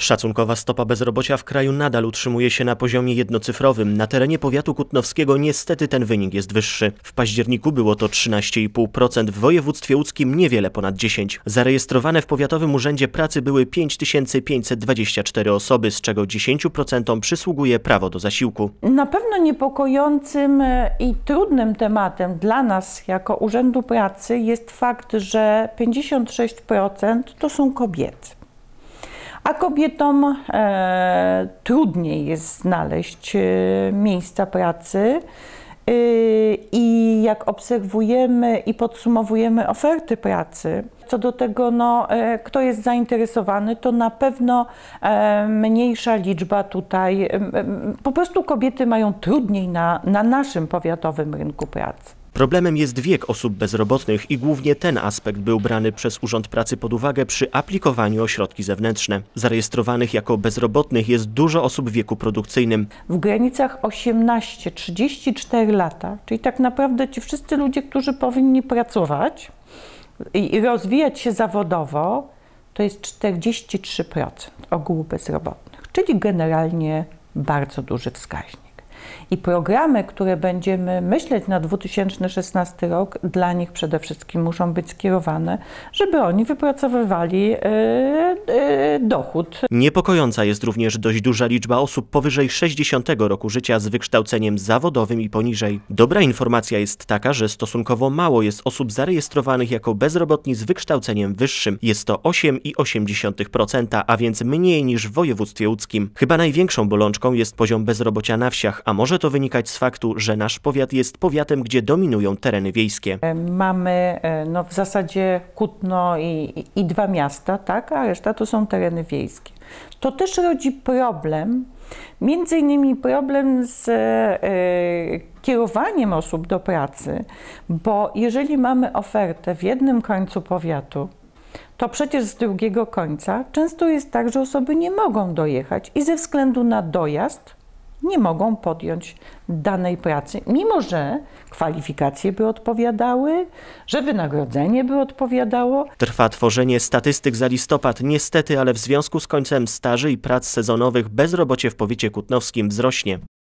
Szacunkowa stopa bezrobocia w kraju nadal utrzymuje się na poziomie jednocyfrowym. Na terenie powiatu kutnowskiego niestety ten wynik jest wyższy. W październiku było to 13,5%, w województwie łódzkim niewiele ponad 10%. Zarejestrowane w Powiatowym Urzędzie Pracy były 5524 osoby, z czego 10% przysługuje prawo do zasiłku. Na pewno niepokojącym e, i trudnym tematem dla nas jako Urzędu Pracy jest fakt, że 56% to są kobiety a kobietom e, trudniej jest znaleźć e, miejsca pracy. E, I jak obserwujemy i podsumowujemy oferty pracy, co do tego, no, e, kto jest zainteresowany, to na pewno e, mniejsza liczba tutaj. E, po prostu kobiety mają trudniej na, na naszym powiatowym rynku pracy. Problemem jest wiek osób bezrobotnych i głównie ten aspekt był brany przez Urząd Pracy pod uwagę przy aplikowaniu o środki zewnętrzne. Zarejestrowanych jako bezrobotnych jest dużo osób w wieku produkcyjnym. W granicach 18-34 lata, czyli tak naprawdę ci wszyscy ludzie, którzy powinni pracować i rozwijać się zawodowo, to jest 43% ogółu bezrobotnych, czyli generalnie bardzo duży wskaźnik. I programy, które będziemy myśleć na 2016 rok, dla nich przede wszystkim muszą być skierowane, żeby oni wypracowywali e, Y, dochód. Niepokojąca jest również dość duża liczba osób powyżej 60 roku życia z wykształceniem zawodowym i poniżej. Dobra informacja jest taka, że stosunkowo mało jest osób zarejestrowanych jako bezrobotni z wykształceniem wyższym. Jest to 8,8%, a więc mniej niż w województwie łódzkim. Chyba największą bolączką jest poziom bezrobocia na wsiach, a może to wynikać z faktu, że nasz powiat jest powiatem, gdzie dominują tereny wiejskie. E, mamy e, no, w zasadzie Kutno i, i, i dwa miasta, tak, a reszta to są tereny wiejskie. To też rodzi problem, między innymi problem z e, kierowaniem osób do pracy, bo jeżeli mamy ofertę w jednym końcu powiatu, to przecież z drugiego końca często jest tak, że osoby nie mogą dojechać i ze względu na dojazd nie mogą podjąć danej pracy, mimo że kwalifikacje by odpowiadały, że wynagrodzenie by odpowiadało. Trwa tworzenie statystyk za listopad. Niestety, ale w związku z końcem staży i prac sezonowych bezrobocie w powiecie kutnowskim wzrośnie.